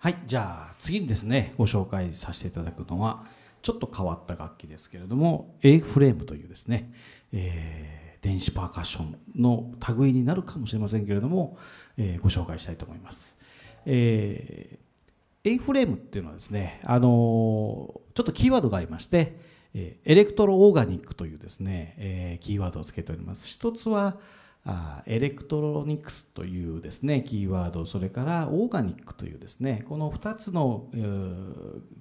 はいじゃあ次にですねご紹介させていただくのはちょっと変わった楽器ですけれども A フレームというですね、えー、電子パーカッションの類になるかもしれませんけれども、えー、ご紹介したいと思います。えー、A フレームっていうのはですね、あのー、ちょっとキーワードがありまして、えエレクトロオーガニックというですね、えキーワードをつけております。一つは、あエレクトロニクスというですねキーワードそれからオーガニックというですねこの2つの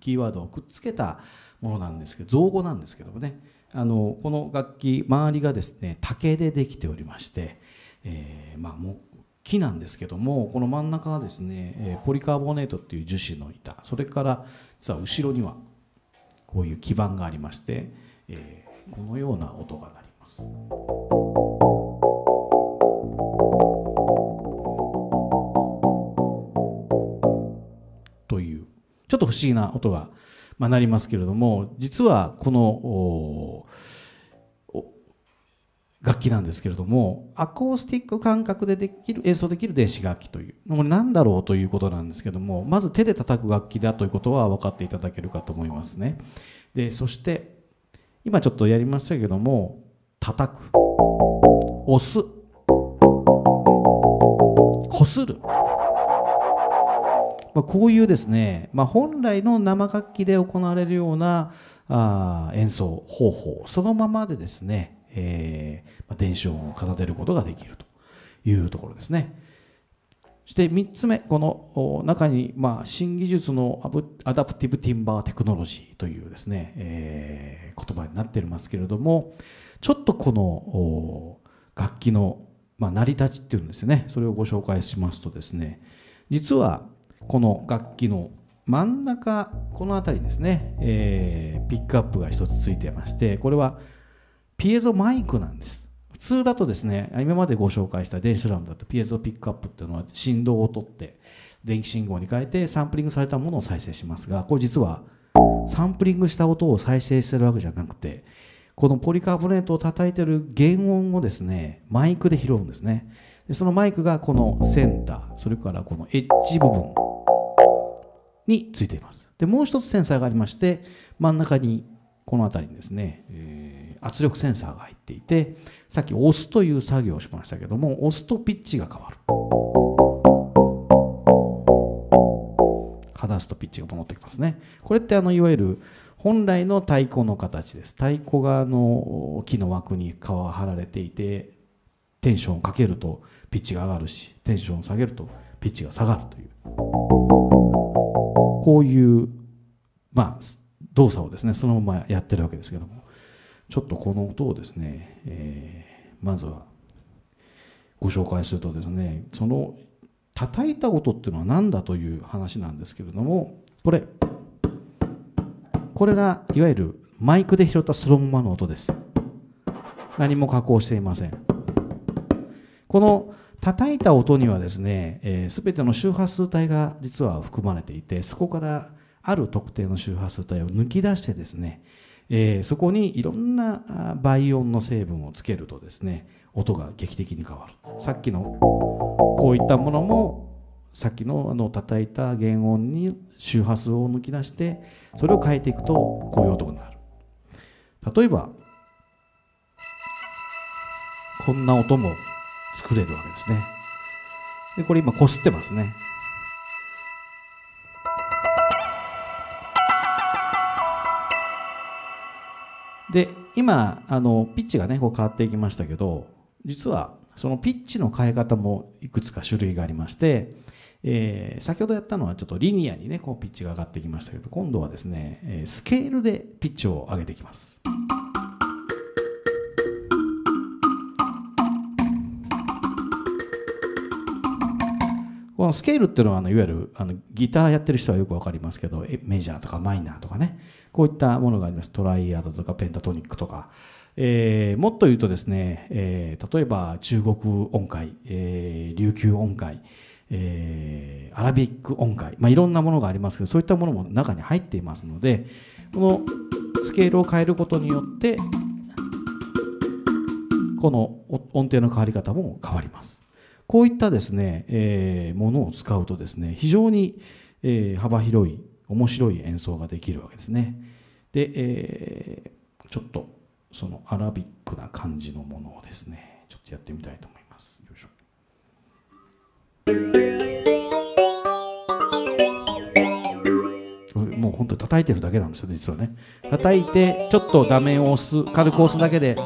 キーワードをくっつけたものなんですけど造語なんですけどもねあのこの楽器周りがですね竹でできておりまして、えー、まあ木なんですけどもこの真ん中はですね、えポリカーボネートっていう樹脂の板それから実は後ろにはこういう基板がありまして、えー、このような音が鳴ります。ちょっと不思議な音が、まあ、なりますけれども実はこの楽器なんですけれどもアコースティック感覚でできる演奏できる電子楽器というこれ何だろうということなんですけどもまず手で叩く楽器だということは分かっていただけるかと思いますねでそして今ちょっとやりましたけども叩く押すこするまあ、こういうですね、まあ、本来の生楽器で行われるようなあ演奏方法そのままでですね、えーまあ、伝承を奏でることができるというところですね。そして3つ目、この中に、まあ、新技術のアダプティブティンバーテクノロジーというですね、えー、言葉になっていますけれども、ちょっとこの楽器の、まあ、成り立ちっていうんですよね、それをご紹介しますとですね、実はこの楽器の真ん中この辺りですね、えー、ピックアップが1つついてましてこれはピエゾマイクなんです普通だとですね今までご紹介した電子ドラムだとピエゾピックアップっていうのは振動をとって電気信号に変えてサンプリングされたものを再生しますがこれ実はサンプリングした音を再生してるわけじゃなくてこのポリカーボネートを叩いてる原音をですねマイクで拾うんですねでそのマイクがこのセンターそれからこのエッジ部分についていますでもう一つセンサーがありまして真ん中にこの辺りにですね、えー、圧力センサーが入っていてさっき押すという作業をしましたけども押すとピッチが変わるかすとピッチが戻ってきますねこれってあのいわゆる本来の太鼓の形です太鼓がの木の枠に皮が張られていてテンションをかけるとピッチが上がるしテンションを下げるとピッチが下がるという。こういう、まあ、動作をですねそのままやってるわけですけどもちょっとこの音をですね、えー、まずはご紹介するとですねその叩いた音っていうのは何だという話なんですけれどもこれこれがいわゆるマイクで拾ったそのままの音です何も加工していませんこの叩いた音にはですね、えー、全ての周波数帯が実は含まれていてそこからある特定の周波数帯を抜き出してですね、えー、そこにいろんな倍音の成分をつけるとですね音が劇的に変わるさっきのこういったものもさっきのあの叩いた原音に周波数を抜き出してそれを変えていくとこういう音になる例えばこんな音も作れるわけですねでこれ今こすってますねで今あのピッチがねこう変わっていきましたけど実はそのピッチの変え方もいくつか種類がありまして、えー、先ほどやったのはちょっとリニアにねこうピッチが上がってきましたけど今度はですねスケールでピッチを上げていきます。このスケールっていうのはあのいわゆるあのギターやってる人はよく分かりますけどメジャーとかマイナーとかねこういったものがありますトライアドとかペンタトニックとか、えー、もっと言うとですね、えー、例えば中国音階、えー、琉球音階、えー、アラビック音階、まあ、いろんなものがありますけどそういったものも中に入っていますのでこのスケールを変えることによってこの音程の変わり方も変わります。こういったですね、えー、ものを使うとですね非常に、えー、幅広い面白い演奏ができるわけですねで、えー、ちょっとそのアラビックな感じのものをですねちょっとやってみたいと思いますよいしょもう本当に叩いてるだけなんですよ実はね叩いてちょっと画面を押す軽く押すだけで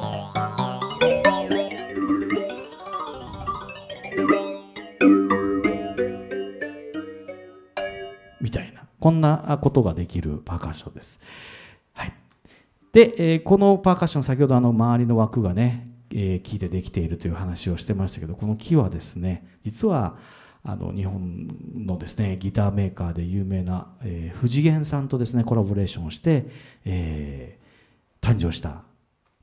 こんなことができるパーカッションです。はい、で、えこのパーカッション先ほどあの周りの枠がね、え木でできているという話をしてましたけどこの木はですね実はあの日本のですねギターメーカーで有名な、えー、藤源さんとですねコラボレーションをして、えー、誕生した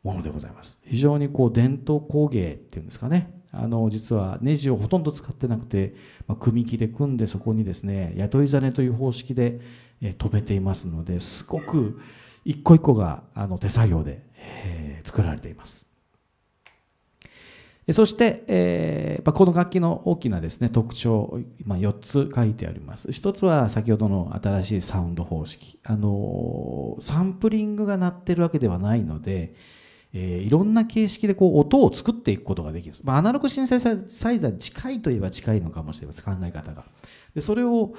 ものでございます非常にこう伝統工芸っていうんですかねあの実はネジをほとんど使ってなくて、まあ、組木で組んでそこにですね雇いざねという方式で、えー、留めていますのですごく一個一個があの手作業で、えー、作られています。そして、えー、この楽器の大きなですね特徴、今4つ書いてあります。1つは先ほどの新しいサウンド方式。あのサンプリングが鳴ってるわけではないので、えー、いろんな形式でこう音を作っていくことができる、まあ、アナログシンセサイザー近いといえば近いのかもしれません考え方がでそれを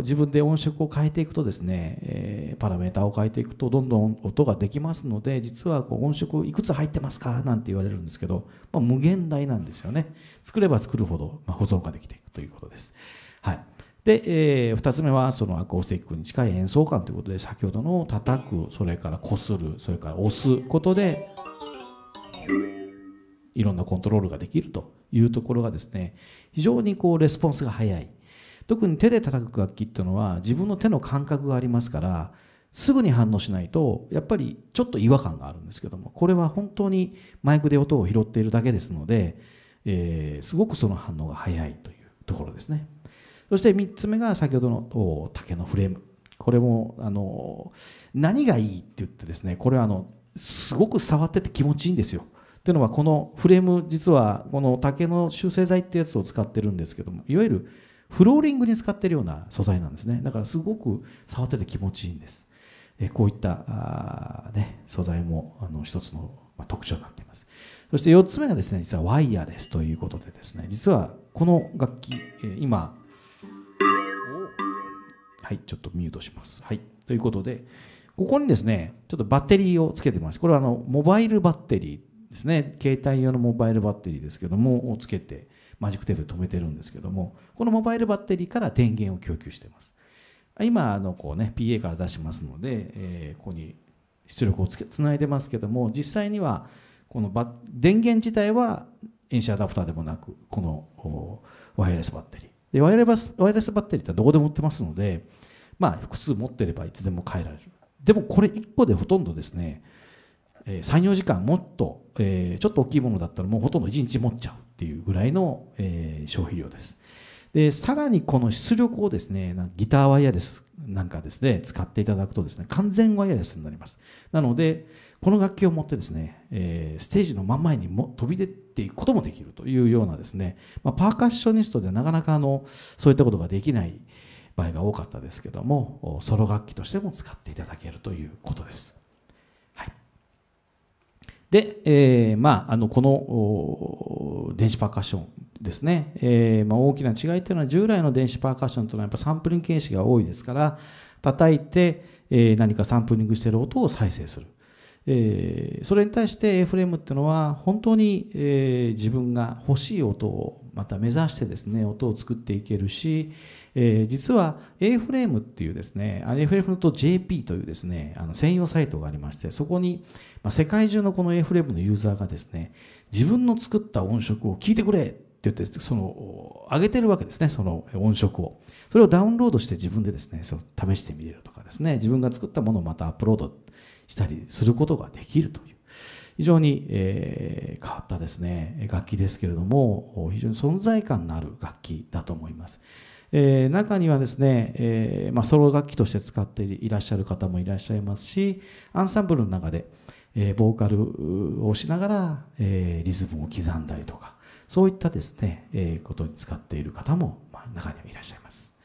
自分で音色を変えていくとですね、えー、パラメーターを変えていくとどんどん音ができますので実はこう音色いくつ入ってますかなんて言われるんですけど、まあ、無限大なんですよね作れば作るほど、ま保存ができていくということですはいで、えー、2つ目はそのアコースティックに近い演奏感ということで先ほどの叩くそれからこするそれから押すことでいろんなコントロールができるというところがですね非常にこうレスポンスが早い特に手で叩く楽器っていうのは自分の手の感覚がありますからすぐに反応しないとやっぱりちょっと違和感があるんですけどもこれは本当にマイクで音を拾っているだけですので、えー、すごくその反応が早いというところですね。そして3つ目が先ほどの竹のフレームこれもあの何がいいって言ってですねこれはあのすごく触ってて気持ちいいんですよ。というのはこのフレーム実はこの竹の修正剤ってやつを使ってるんですけどもいわゆるフローリングに使ってるような素材なんですねだからすごく触ってて気持ちいいんです。えこういったね、素材もあの一つの特徴になっています。そして4つ目がですね、実はワイヤレスということでですね、実はこの楽器、今、はい、ちょっとミュートします。はい、ということで、ここにですね、ちょっとバッテリーをつけてます。これはあのモバイルバッテリーですね、携帯用のモバイルバッテリーですけども、をつけて、マジックテープで止めてるんですけども、このモバイルバッテリーから電源を供給してます。今、あのこうね、PA から出しますので、えー、ここに出力をつけつないでますけども、実際には、この電源自体は遠視アダプターでもなく、このワイヤレスバッテリー。でワイヤレスワイヤレスバッテリーってどこでも売ってますので、まあ、複数持ってればいつでも変えられるでもこれ1個でほとんどですね、えー、34時間もっと、えー、ちょっと大きいものだったらもうほとんど1日持っちゃうっていうぐらいの、えー、消費量ですでさらにこの出力をですねギターワイヤレスなんかですね使っていただくとですね完全ワイヤレスになりますなのでこの楽器を持ってですね、えー、ステージの真ん前にも飛び出ていくこともできるというようなですね、まあ、パーカッショニストでなかなかあのそういったことができない場合が多かったですけどもソロ楽器としても使っていただけるということです。はい、で、えー、まあ、あのこの電子パーカッションですね、えー、まあ、大きな違いというのは従来の電子パーカッションというのはやっぱサンプリング形式が多いですから叩いて、えー、何かサンプリングしている音を再生する、えー、それに対して AFM っていうのは本当に、え自分が欲しい音をまた目指してですね音を作っていけるし、え実は A f レームっていうですね A f r a m と JP というですねあの専用サイトがありましてそこに、ま世界中のこの A f レームのユーザーがですね自分の作った音色を聞いてくれ言ってその上げてるわけですねその音色をそれをダウンロードして自分でですねその試してみれるとかですね自分が作ったものをまたアップロードしたりすることができるという非常に、えー、変わったですね楽器ですけれども非常に存在感のある楽器だと思います。えー、中にはですね、えー、まあ、ソロ楽器として使っていらっしゃる方もいらっしゃいますしアンサンブルの中で、えボーカルをしながら、えリズムを刻んだりとかそういったですね、えー、ことに使っている方も、まあ、中にはいらっしゃいます。